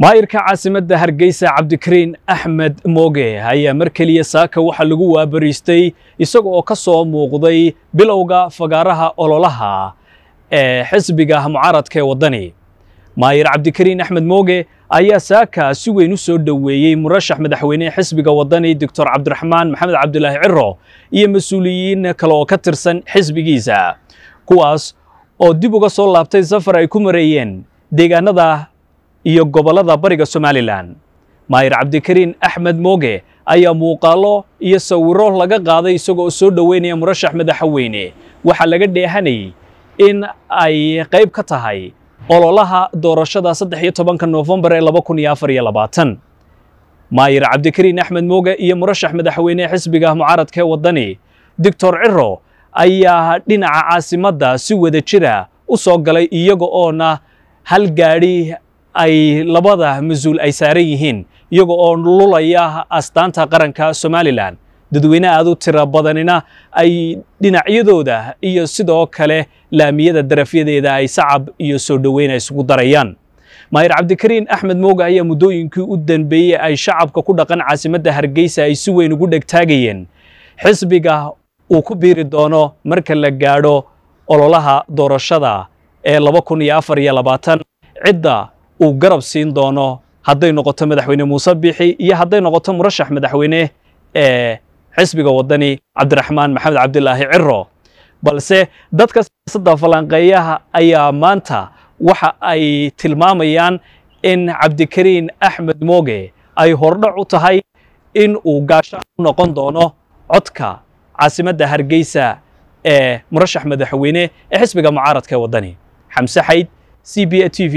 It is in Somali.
maayirka caasimadda hargeysa cabdikariin axmed mooge ayaa mar keliya saaka waxaa lagu waabariistay isaga oo ka soo muuqday bilowga fagaaraha ololaha ee xisbiga mucaaradka ee waddani maayir cabdikariin axmed mooge ayaa saaka si weyn u soo dhoweeyey murashax madaxweynehe xisbiga waddani doctor cabdiraxmaan maxamed cabdulaahi ciro iyo mas-uuliyiin kale oo ka tirsan xisbigiisa kuwaas oo dib uga soo laabtay safar ay ku mareeyeen deegaanada iyo gobollada bariga somalilan maahir cabdikariin axmed mooge ayaa muuqaallo iyo sawiro laga qaaday isagoo soo dhoweynaya murashax madaxweyne waxaa laga dheehanayay in ay qayb ka tahay ololaha doorashada saddex iyo tobanka noofembar ee laba kun iyo afar iyo labaatan maayir cabdikariin axmed mooge iyo murashax madaxweyne xisbiga mucaaradka ee waddani doctor ciro ayaa dhinaca caasimadda si wada jira u soo galay iyaga oona hal gaadhi ay labada mas-uul ay saaran yihiin iyaga oo lulaya astaanta qaranka somalilan dadweyne aad u tiro badanina ay dhinacyadooda iyo sidoo kale laamiyada darafyadeeda ay sacab iyo soo dhoweyn ay isugu darayaan maahir cabdikariin axmed mooga ayaa muddooyinkii u dambeeyey ay shacabka ku dhaqan caasimadda hargeysa ay si weyn ugu dhegtaagayeen xisbiga uu ku biiri doono marka la gaadho ololaha doorashada ee cidda uu garab siin doono hadday noqoto madaxweyne muuse biixi iyo hadday noqoto murashax madaxweyne ee xisbiga waddani cabdiraxmaan maxamed cabdilaahi ciro balse dadka siyaasadda falanqeeyaha ayaa maanta waxa ay tilmaamayaan in cabdikariin axmed mooge ay hordhac u tahay in uu gaashaan u noqon doono codka caasimadda hargeysa ee murashax madaxweyne ee xisbiga mucaaradka ee waddani xamse xayd c b a t v